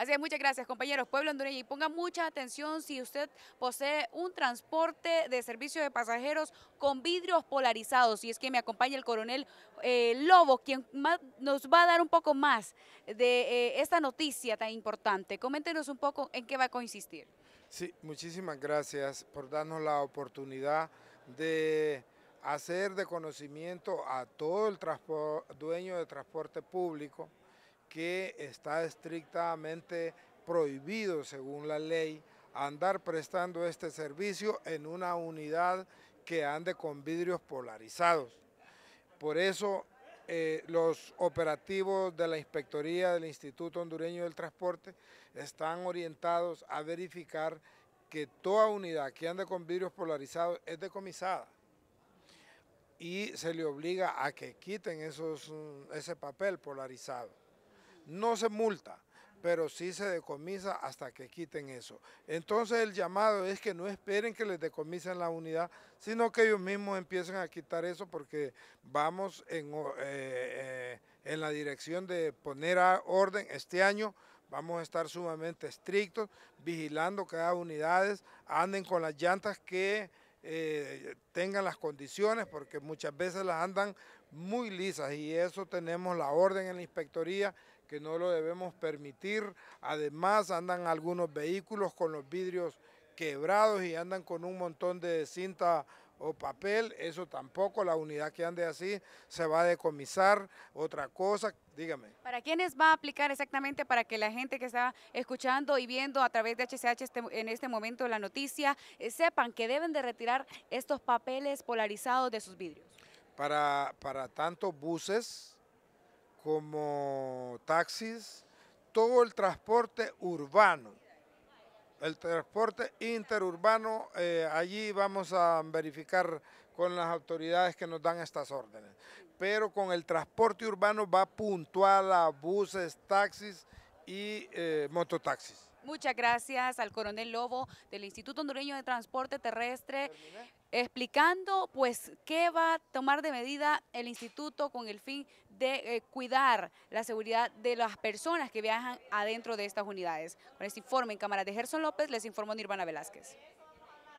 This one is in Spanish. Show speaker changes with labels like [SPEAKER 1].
[SPEAKER 1] Así es, muchas gracias compañeros. Pueblo hondureño, y ponga mucha atención si usted posee un transporte de servicio de pasajeros con vidrios polarizados. Y es que me acompaña el coronel eh, Lobo, quien nos va a dar un poco más de eh, esta noticia tan importante. Coméntenos un poco en qué va a consistir.
[SPEAKER 2] Sí, muchísimas gracias por darnos la oportunidad de hacer de conocimiento a todo el dueño de transporte público que está estrictamente prohibido según la ley andar prestando este servicio en una unidad que ande con vidrios polarizados. Por eso eh, los operativos de la Inspectoría del Instituto Hondureño del Transporte están orientados a verificar que toda unidad que ande con vidrios polarizados es decomisada y se le obliga a que quiten esos, mm, ese papel polarizado no se multa, pero sí se decomisa hasta que quiten eso. Entonces el llamado es que no esperen que les decomisen la unidad, sino que ellos mismos empiecen a quitar eso porque vamos en, eh, eh, la dirección de poner a orden este año. Vamos a estar sumamente estrictos, vigilando cada unidades anden con las llantas que eh, tengan las condiciones porque muchas veces las andan muy lisas y eso tenemos la orden en la inspectoría que no lo debemos permitir. Además andan algunos vehículos con los vidrios quebrados y andan con un montón de cinta o papel, eso tampoco, la unidad que ande así se va a decomisar, otra cosa, dígame.
[SPEAKER 1] ¿Para quiénes va a aplicar exactamente para que la gente que está escuchando y viendo a través de HCH este, en este momento la noticia eh, sepan que deben de retirar estos papeles polarizados de sus vidrios?
[SPEAKER 2] Para, para tanto buses como taxis, todo el transporte urbano el transporte interurbano, eh, allí vamos a verificar con las autoridades que nos dan estas órdenes. Pero con el transporte urbano va puntual a buses, taxis y eh, mototaxis.
[SPEAKER 1] Muchas gracias al coronel Lobo del Instituto Hondureño de Transporte Terrestre, explicando pues qué va a tomar de medida el instituto con el fin de eh, cuidar la seguridad de las personas que viajan adentro de estas unidades. Con este informe en cámara de Gerson López, les informo Nirvana Velázquez.